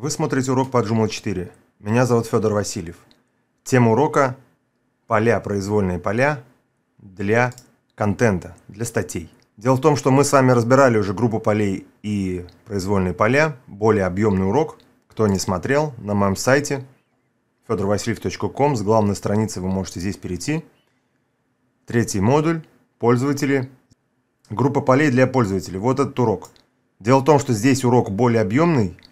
Вы смотрите урок по Joomla 4. Меня зовут Федор Васильев. Тема урока – поля, произвольные поля для контента, для статей. Дело в том, что мы с вами разбирали уже группу полей и произвольные поля, более объемный урок. Кто не смотрел, на моем сайте fedorvasiliev.com с главной страницы вы можете здесь перейти. Третий модуль – пользователи. Группа полей для пользователей. Вот этот урок. Дело в том, что здесь урок более объемный –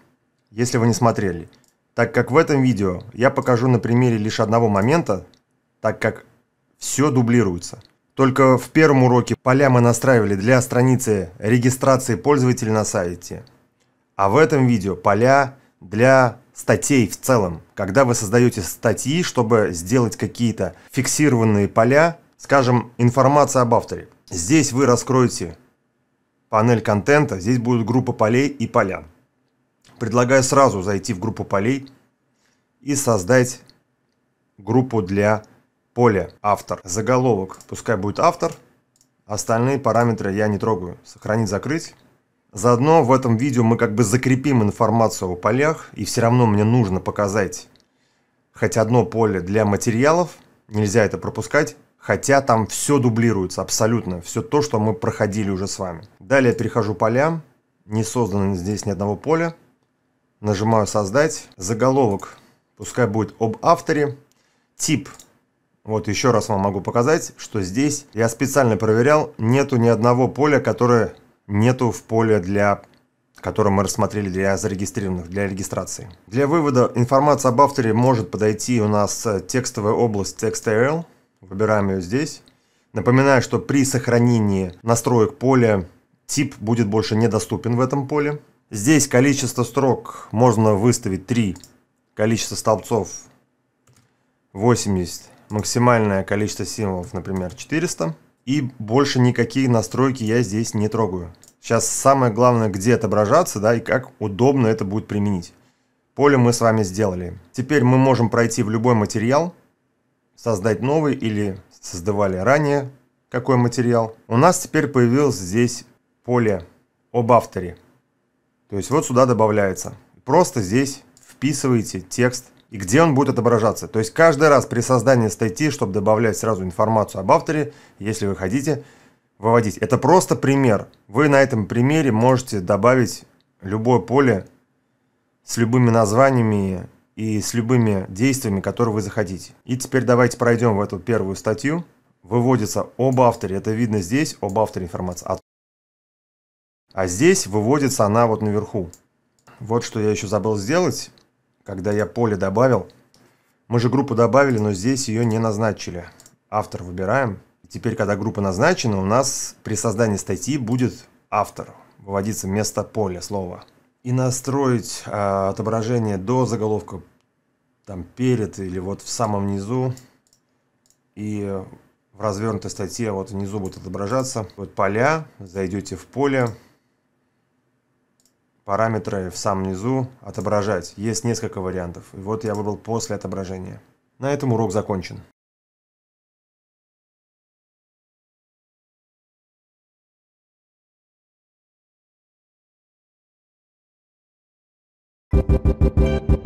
если вы не смотрели, так как в этом видео я покажу на примере лишь одного момента, так как все дублируется. Только в первом уроке поля мы настраивали для страницы регистрации пользователя на сайте, а в этом видео поля для статей в целом. Когда вы создаете статьи, чтобы сделать какие-то фиксированные поля, скажем, информация об авторе. Здесь вы раскроете панель контента, здесь будет группа полей и поля предлагаю сразу зайти в группу полей и создать группу для поля автор. Заголовок пускай будет автор, остальные параметры я не трогаю. Сохранить, закрыть. Заодно в этом видео мы как бы закрепим информацию о полях, и все равно мне нужно показать хоть одно поле для материалов, нельзя это пропускать, хотя там все дублируется абсолютно, все то, что мы проходили уже с вами. Далее перехожу к полям, не создано здесь ни одного поля, Нажимаю «Создать». Заголовок пускай будет об авторе. Тип. Вот еще раз вам могу показать, что здесь я специально проверял, нету ни одного поля, которое нету в поле для которое мы рассмотрели для зарегистрированных, для регистрации. Для вывода информация об авторе может подойти у нас э, текстовая область TextRL. Выбираем ее здесь. Напоминаю, что при сохранении настроек поля тип будет больше недоступен в этом поле. Здесь количество строк можно выставить 3, количество столбцов 80, максимальное количество символов, например, 400. И больше никакие настройки я здесь не трогаю. Сейчас самое главное, где отображаться, да, и как удобно это будет применить. Поле мы с вами сделали. Теперь мы можем пройти в любой материал, создать новый или создавали ранее какой материал. У нас теперь появилось здесь поле об авторе. То есть вот сюда добавляется. Просто здесь вписываете текст и где он будет отображаться. То есть каждый раз при создании статьи, чтобы добавлять сразу информацию об авторе, если вы хотите выводить. Это просто пример. Вы на этом примере можете добавить любое поле с любыми названиями и с любыми действиями, которые вы захотите. И теперь давайте пройдем в эту первую статью. Выводится об авторе. Это видно здесь, об авторе информация. А здесь выводится она вот наверху. Вот что я еще забыл сделать, когда я поле добавил. Мы же группу добавили, но здесь ее не назначили. Автор выбираем. Теперь, когда группа назначена, у нас при создании статьи будет автор. Выводиться вместо поля слова. И настроить э, отображение до заголовка, там перед или вот в самом низу. И в развернутой статье вот внизу будет отображаться. Вот поля, зайдете в поле, параметры в самом низу отображать. Есть несколько вариантов. И вот я выбрал после отображения. На этом урок закончен. Thank you.